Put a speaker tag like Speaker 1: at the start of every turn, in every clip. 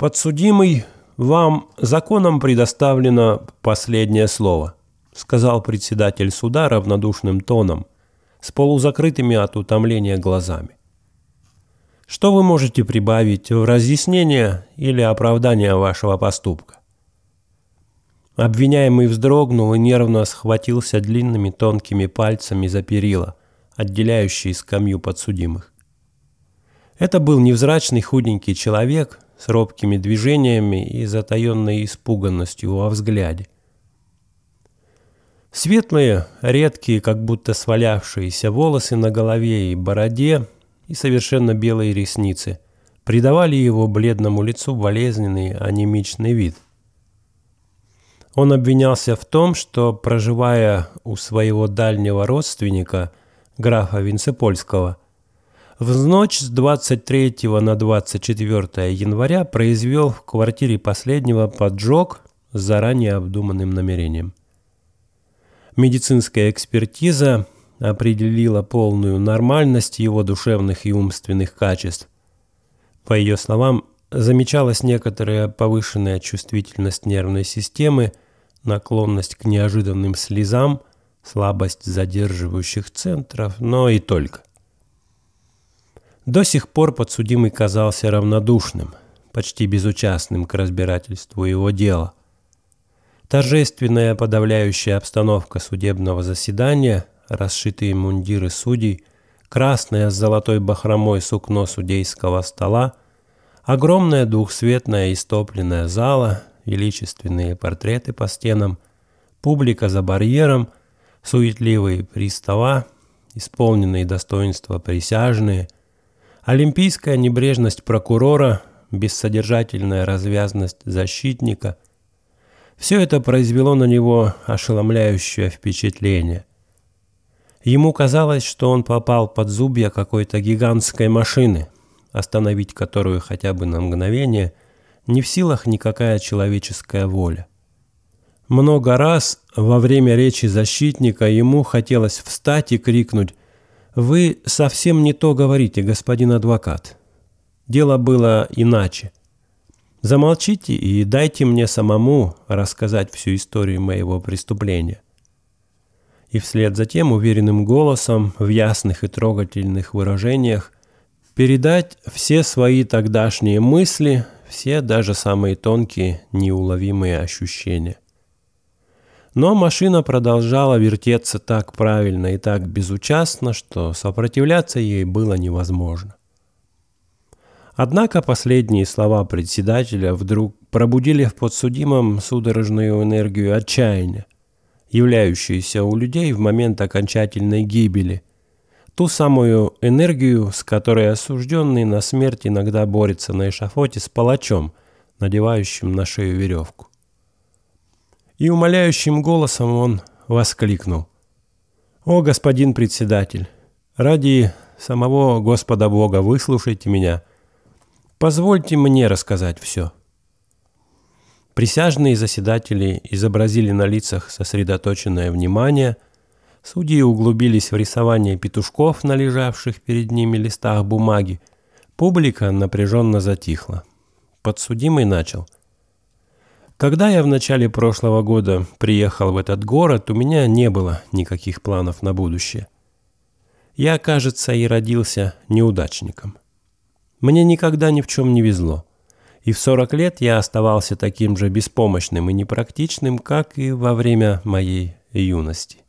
Speaker 1: «Подсудимый, вам законом предоставлено последнее слово», сказал председатель суда равнодушным тоном, с полузакрытыми от утомления глазами. «Что вы можете прибавить в разъяснение или оправдание вашего поступка?» Обвиняемый вздрогнул и нервно схватился длинными тонкими пальцами за перила, отделяющие скамью подсудимых. Это был невзрачный худенький человек с робкими движениями и затаенной испуганностью во взгляде. Светлые, редкие, как будто свалявшиеся волосы на голове и бороде и совершенно белые ресницы придавали его бледному лицу болезненный анемичный вид. Он обвинялся в том, что, проживая у своего дальнего родственника, графа Винцепольского, в ночь с 23 на 24 января произвел в квартире последнего поджог с заранее обдуманным намерением. Медицинская экспертиза определила полную нормальность его душевных и умственных качеств. По ее словам, замечалась некоторая повышенная чувствительность нервной системы, наклонность к неожиданным слезам, слабость задерживающих центров, но и только. До сих пор подсудимый казался равнодушным, почти безучастным к разбирательству его дела. Торжественная подавляющая обстановка судебного заседания, расшитые мундиры судей, красное с золотой бахромой сукно судейского стола, огромная двухсветная истопленная зала, величественные портреты по стенам, публика за барьером, суетливые пристава, исполненные достоинства присяжные – Олимпийская небрежность прокурора, бессодержательная развязность защитника – все это произвело на него ошеломляющее впечатление. Ему казалось, что он попал под зубья какой-то гигантской машины, остановить которую хотя бы на мгновение не в силах никакая человеческая воля. Много раз во время речи защитника ему хотелось встать и крикнуть «Вы совсем не то говорите, господин адвокат. Дело было иначе. Замолчите и дайте мне самому рассказать всю историю моего преступления». И вслед за тем уверенным голосом, в ясных и трогательных выражениях, передать все свои тогдашние мысли, все даже самые тонкие, неуловимые ощущения. Но машина продолжала вертеться так правильно и так безучастно, что сопротивляться ей было невозможно. Однако последние слова председателя вдруг пробудили в подсудимом судорожную энергию отчаяния, являющуюся у людей в момент окончательной гибели, ту самую энергию, с которой осужденный на смерть иногда борется на эшафоте с палачом, надевающим на шею веревку и умоляющим голосом он воскликнул. «О, господин председатель, ради самого Господа Бога выслушайте меня. Позвольте мне рассказать все». Присяжные заседатели изобразили на лицах сосредоточенное внимание, судьи углубились в рисование петушков на лежавших перед ними листах бумаги, публика напряженно затихла. Подсудимый начал – когда я в начале прошлого года приехал в этот город, у меня не было никаких планов на будущее. Я, кажется, и родился неудачником. Мне никогда ни в чем не везло. И в 40 лет я оставался таким же беспомощным и непрактичным, как и во время моей юности.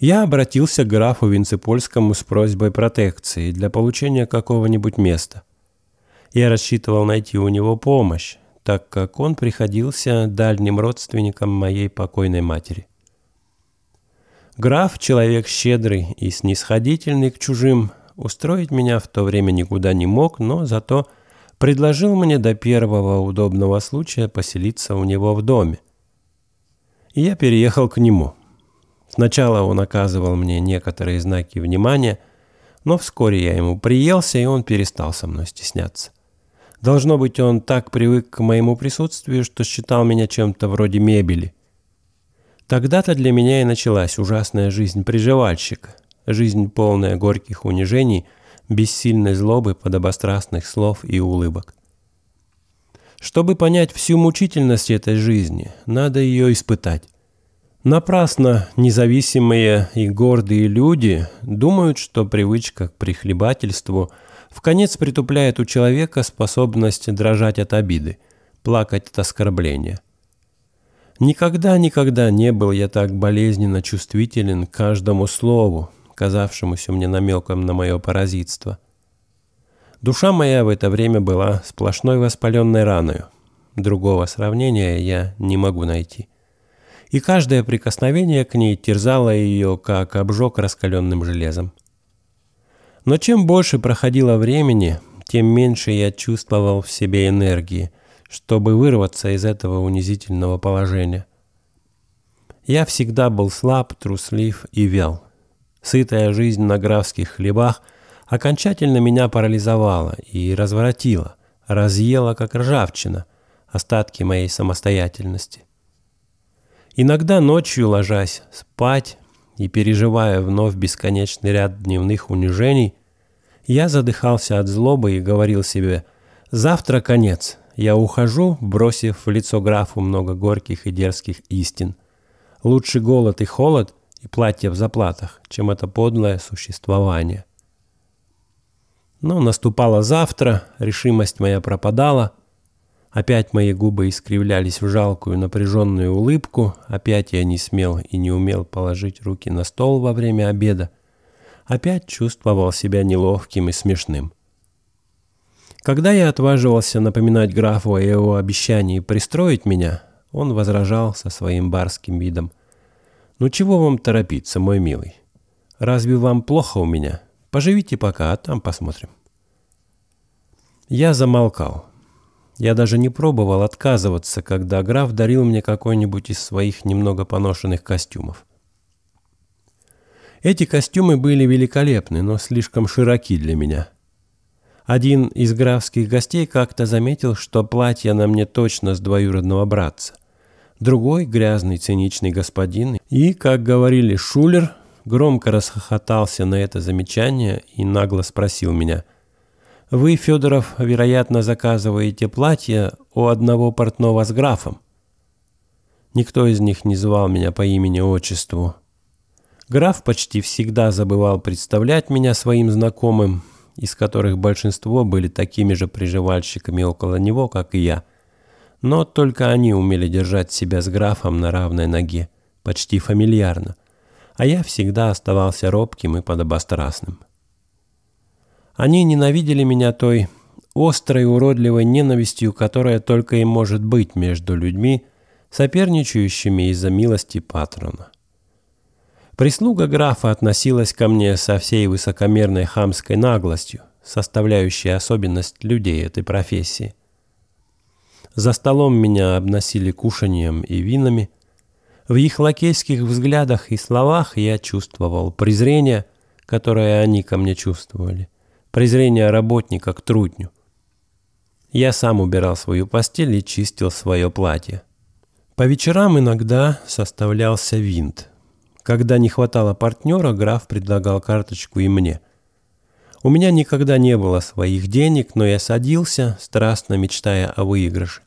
Speaker 1: Я обратился к графу Винцепольскому с просьбой протекции для получения какого-нибудь места. Я рассчитывал найти у него помощь, так как он приходился дальним родственником моей покойной матери. Граф, человек щедрый и снисходительный к чужим, устроить меня в то время никуда не мог, но зато предложил мне до первого удобного случая поселиться у него в доме. И я переехал к нему. Сначала он оказывал мне некоторые знаки внимания, но вскоре я ему приелся, и он перестал со мной стесняться. Должно быть, он так привык к моему присутствию, что считал меня чем-то вроде мебели. Тогда-то для меня и началась ужасная жизнь приживальщика, жизнь полная горьких унижений, бессильной злобы, под подобострастных слов и улыбок. Чтобы понять всю мучительность этой жизни, надо ее испытать. Напрасно независимые и гордые люди думают, что привычка к прихлебательству – в конец притупляет у человека способность дрожать от обиды, плакать от оскорбления. Никогда-никогда не был я так болезненно чувствителен к каждому слову, казавшемуся мне намеком на мое паразитство. Душа моя в это время была сплошной воспаленной раною. Другого сравнения я не могу найти. И каждое прикосновение к ней терзало ее, как обжег раскаленным железом. Но чем больше проходило времени, тем меньше я чувствовал в себе энергии, чтобы вырваться из этого унизительного положения. Я всегда был слаб, труслив и вял. Сытая жизнь на графских хлебах окончательно меня парализовала и разворотила, разъела как ржавчина остатки моей самостоятельности. Иногда ночью, ложась спать, и переживая вновь бесконечный ряд дневных унижений, я задыхался от злобы и говорил себе «Завтра конец, я ухожу, бросив в лицо графу много горьких и дерзких истин. Лучше голод и холод и платье в заплатах, чем это подлое существование». Но наступало завтра, решимость моя пропадала – Опять мои губы искривлялись в жалкую напряженную улыбку, опять я не смел и не умел положить руки на стол во время обеда, опять чувствовал себя неловким и смешным. Когда я отваживался напоминать графу о его обещании пристроить меня, он возражал со своим барским видом. «Ну чего вам торопиться, мой милый? Разве вам плохо у меня? Поживите пока, а там посмотрим». Я замолкал. Я даже не пробовал отказываться, когда граф дарил мне какой-нибудь из своих немного поношенных костюмов. Эти костюмы были великолепны, но слишком широки для меня. Один из графских гостей как-то заметил, что платье на мне точно с двоюродного братца. Другой – грязный, циничный господин. И, как говорили Шулер, громко расхохотался на это замечание и нагло спросил меня – вы, Федоров, вероятно, заказываете платье у одного портного с графом. Никто из них не звал меня по имени-отчеству. Граф почти всегда забывал представлять меня своим знакомым, из которых большинство были такими же приживальщиками около него, как и я. Но только они умели держать себя с графом на равной ноге, почти фамильярно. А я всегда оставался робким и подобострастным. Они ненавидели меня той острой уродливой ненавистью, которая только и может быть между людьми, соперничающими из-за милости патрона. Прислуга графа относилась ко мне со всей высокомерной хамской наглостью, составляющей особенность людей этой профессии. За столом меня обносили кушанием и винами. В их лакейских взглядах и словах я чувствовал презрение, которое они ко мне чувствовали – презрение работника к трудню. Я сам убирал свою постель и чистил свое платье. По вечерам иногда составлялся винт. Когда не хватало партнера, граф предлагал карточку и мне. У меня никогда не было своих денег, но я садился, страстно мечтая о выигрыше.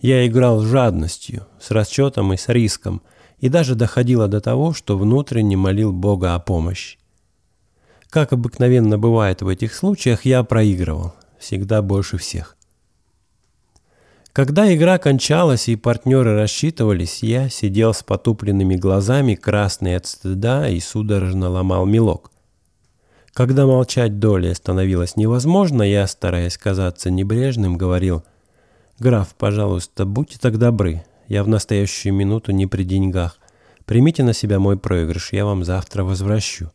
Speaker 1: Я играл с жадностью, с расчетом и с риском, и даже доходило до того, что внутренне молил Бога о помощи. Как обыкновенно бывает в этих случаях, я проигрывал. Всегда больше всех. Когда игра кончалась и партнеры рассчитывались, я сидел с потупленными глазами, красный от стыда и судорожно ломал мелок. Когда молчать долей становилось невозможно, я, стараясь казаться небрежным, говорил «Граф, пожалуйста, будьте так добры, я в настоящую минуту не при деньгах. Примите на себя мой проигрыш, я вам завтра возвращу».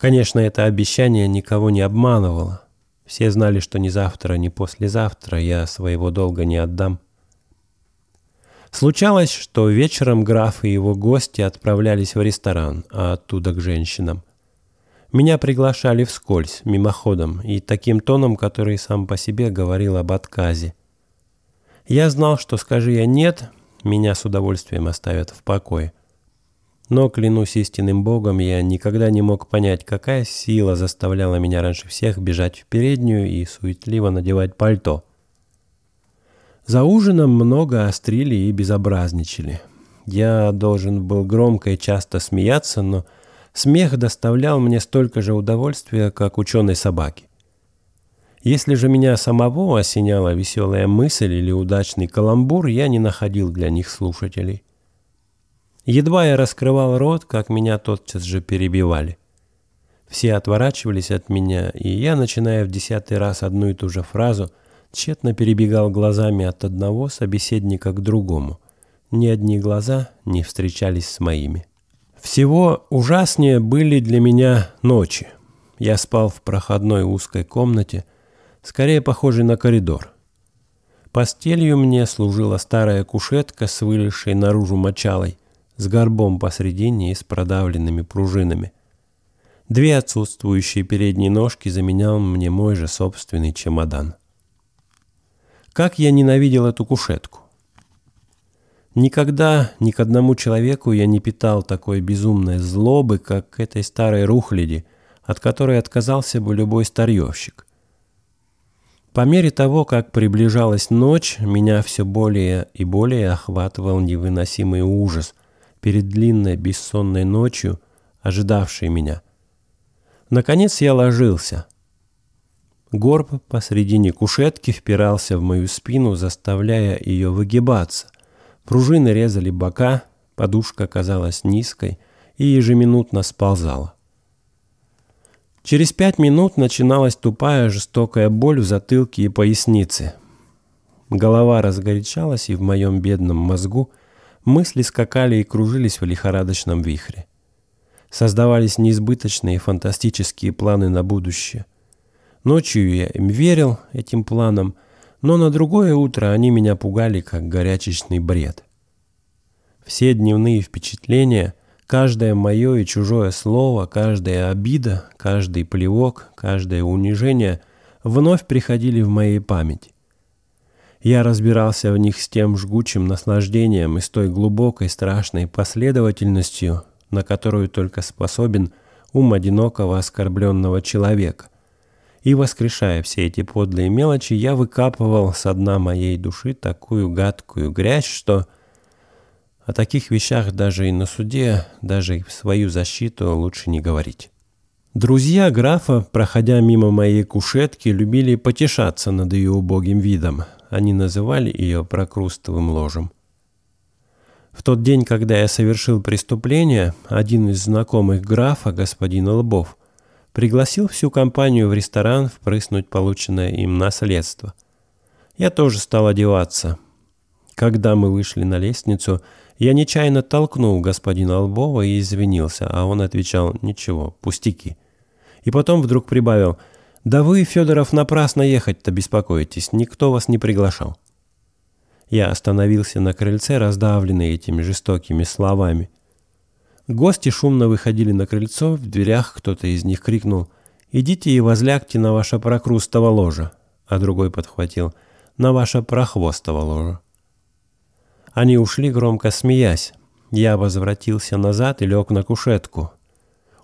Speaker 1: Конечно, это обещание никого не обманывало. Все знали, что ни завтра, ни послезавтра я своего долга не отдам. Случалось, что вечером граф и его гости отправлялись в ресторан, а оттуда к женщинам. Меня приглашали вскользь, мимоходом, и таким тоном, который сам по себе говорил об отказе. Я знал, что скажи я «нет», меня с удовольствием оставят в покое. Но, клянусь истинным Богом, я никогда не мог понять, какая сила заставляла меня раньше всех бежать в переднюю и суетливо надевать пальто. За ужином много острили и безобразничали. Я должен был громко и часто смеяться, но смех доставлял мне столько же удовольствия, как ученой собаке. Если же меня самого осеняла веселая мысль или удачный каламбур, я не находил для них слушателей. Едва я раскрывал рот, как меня тотчас же перебивали. Все отворачивались от меня, и я, начиная в десятый раз одну и ту же фразу, тщетно перебегал глазами от одного собеседника к другому. Ни одни глаза не встречались с моими. Всего ужаснее были для меня ночи. Я спал в проходной узкой комнате, скорее похожей на коридор. Постелью мне служила старая кушетка с вылезшей наружу мочалой, с горбом посредине и с продавленными пружинами. Две отсутствующие передние ножки заменял мне мой же собственный чемодан. Как я ненавидел эту кушетку! Никогда ни к одному человеку я не питал такой безумной злобы, как к этой старой рухляди, от которой отказался бы любой старьевщик. По мере того, как приближалась ночь, меня все более и более охватывал невыносимый ужас, перед длинной бессонной ночью, ожидавшей меня. Наконец я ложился. Горб посредине кушетки впирался в мою спину, заставляя ее выгибаться. Пружины резали бока, подушка казалась низкой и ежеминутно сползала. Через пять минут начиналась тупая жестокая боль в затылке и пояснице. Голова разгорячалась, и в моем бедном мозгу мысли скакали и кружились в лихорадочном вихре. Создавались неизбыточные фантастические планы на будущее. Ночью я им верил, этим планам, но на другое утро они меня пугали, как горячечный бред. Все дневные впечатления, каждое мое и чужое слово, каждая обида, каждый плевок, каждое унижение вновь приходили в моей памяти. Я разбирался в них с тем жгучим наслаждением и с той глубокой страшной последовательностью, на которую только способен ум одинокого оскорбленного человека. И воскрешая все эти подлые мелочи, я выкапывал со дна моей души такую гадкую грязь, что о таких вещах даже и на суде, даже и в свою защиту лучше не говорить. Друзья графа, проходя мимо моей кушетки, любили потешаться над ее убогим видом – они называли ее прокрустовым ложем. В тот день, когда я совершил преступление, один из знакомых графа, господин Лбов, пригласил всю компанию в ресторан впрыснуть полученное им наследство. Я тоже стал одеваться. Когда мы вышли на лестницу, я нечаянно толкнул господина Лбова и извинился, а он отвечал «Ничего, пустяки». И потом вдруг прибавил – «Да вы, Федоров, напрасно ехать-то беспокоитесь, никто вас не приглашал». Я остановился на крыльце, раздавленный этими жестокими словами. Гости шумно выходили на крыльцо, в дверях кто-то из них крикнул «Идите и возлягте на ваше прокрустово ложе», а другой подхватил «На ваше прохвостово ложе». Они ушли, громко смеясь. Я возвратился назад и лег на кушетку.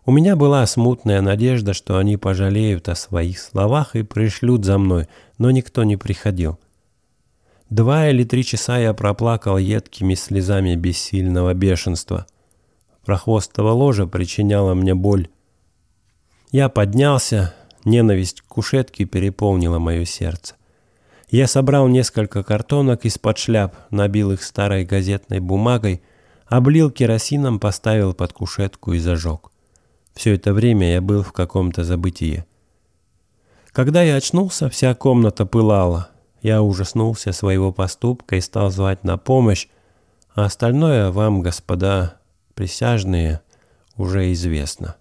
Speaker 1: У меня была смутная надежда, что они пожалеют о своих словах и пришлют за мной, но никто не приходил. Два или три часа я проплакал едкими слезами бессильного бешенства. Прохвостого ложа причиняла мне боль. Я поднялся, ненависть к кушетке переполнила мое сердце. Я собрал несколько картонок из-под шляп, набил их старой газетной бумагой, облил керосином, поставил под кушетку и зажег. Все это время я был в каком-то забытии. Когда я очнулся, вся комната пылала. Я ужаснулся своего поступка и стал звать на помощь, а остальное вам, господа присяжные, уже известно.